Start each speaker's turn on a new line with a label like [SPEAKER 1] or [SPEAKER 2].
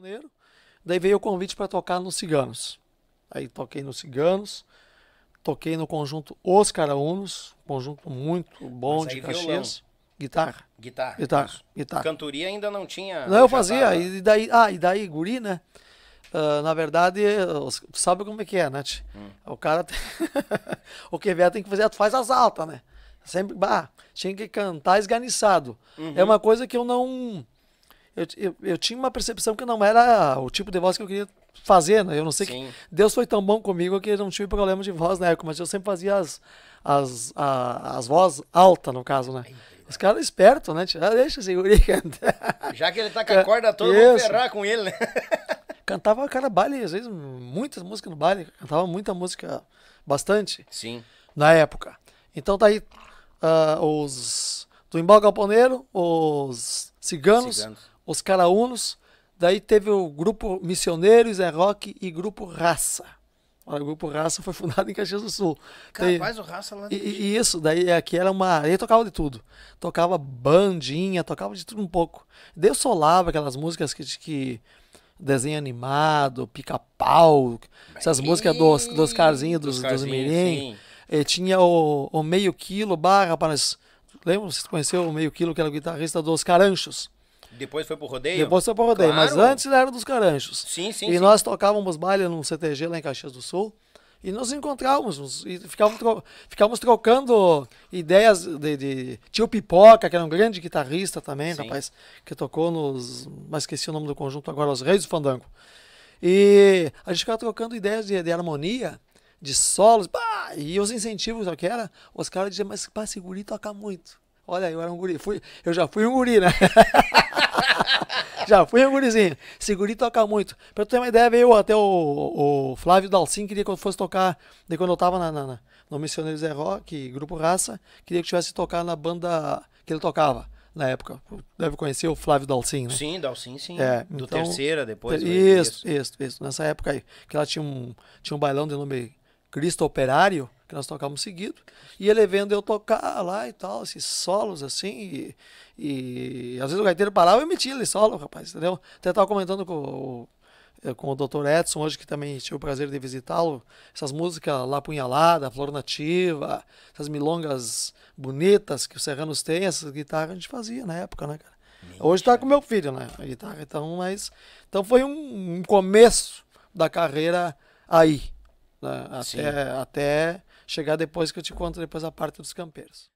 [SPEAKER 1] sanfoneiro. Daí veio o convite para tocar nos Ciganos. Aí toquei nos Ciganos, toquei no conjunto Os Caraunos, conjunto muito bom de Caxias. Violão. Guitarra. Guitarra. Guitarra. Guitarra. Cantoria ainda não tinha. Não, eu fazia. Tava... E daí, ah, e daí, guri, né? Uh, na verdade, sabe como é que é, né? Hum. O cara tem... o que vier tem que fazer, faz as altas, né? Sempre, bah, tinha que cantar esganiçado. Uhum. É uma coisa que eu não eu, eu, eu, tinha uma percepção que não era o tipo de voz que eu queria fazer, né? Eu não sei Sim. que Deus foi tão bom comigo que eu não tive problema de voz na época, mas eu sempre fazia as, as, a, as vozes altas, no caso, né? Os caras espertos, né? Ah, deixa o Já que ele tá com a corda toda, Isso. vamos ferrar com ele, né? Cantava, cara, baile, às vezes, muitas músicas no baile. Cantava muita música, bastante. Sim. Na época. Então tá aí uh, os... Do Embal Galponeiro, os ciganos. ciganos os Caraunos. Daí teve o grupo Missioneiros, é rock e grupo Raça. Olha, o grupo Raça foi fundado em Caxias do Sul. Daí Tem... o Raça lá e, e isso, daí aqui é era uma. Ele tocava de tudo. Tocava bandinha, tocava de tudo um pouco. Daí eu solava aquelas músicas que, que desenho animado, pica-pau, essas músicas dos, dos carzinhos, dos, dos, dos mirim. tinha o, o meio quilo barra rapaz. Lembra? Vocês conheceu o meio quilo, que era o guitarrista dos Caranchos. Depois foi pro rodeio? Depois foi pro rodeio, claro. mas antes era dos Caranchos. Sim, sim. E sim. nós tocávamos baile num CTG lá em Caxias do Sul. E nos encontrávamos e ficávamos, tro ficávamos trocando ideias de, de, Tio Pipoca, que era um grande guitarrista também, sim. rapaz, que tocou nos. Mas esqueci o nome do conjunto agora, Os Reis do Fandango. E a gente ficava trocando ideias de, de harmonia, de solos, pá, e os incentivos, o que era? Os caras diziam, mas pá, esse guri toca muito. Olha, eu era um guri. Fui, eu já fui um guri, né? já fui um gurizinho. Esse guri toca muito. Pra tu ter uma ideia, veio até o, o Flávio Dalcin, queria que eu fosse tocar. De quando eu tava na, na, no Missioneiros é Rock, Grupo Raça, queria que eu tivesse tocar na banda que ele tocava na época. Deve conhecer o Flávio Dalcin, né? Sim, Dalcin, sim. É, Do então, Terceira, depois. Ter, é, isso, isso, isso. Nessa época aí, que lá tinha um, tinha um bailão de nome Cristo Operário, que nós tocávamos seguido, e ele vendo eu tocar lá e tal, esses solos assim, e, e às vezes o gaiteiro parava e metia ele solo, rapaz, entendeu? Até estava comentando com o, eh, com o Dr. Edson hoje, que também tive o prazer de visitá-lo, essas músicas lá punhalada, flor nativa, essas milongas bonitas que os serranos têm, essas guitarras a gente fazia na época, né, cara? Mentira. Hoje está com meu filho, né, a guitarra, então, mas... Então foi um, um começo da carreira aí, né? Até, até chegar depois que eu te conto depois a parte dos campeiros.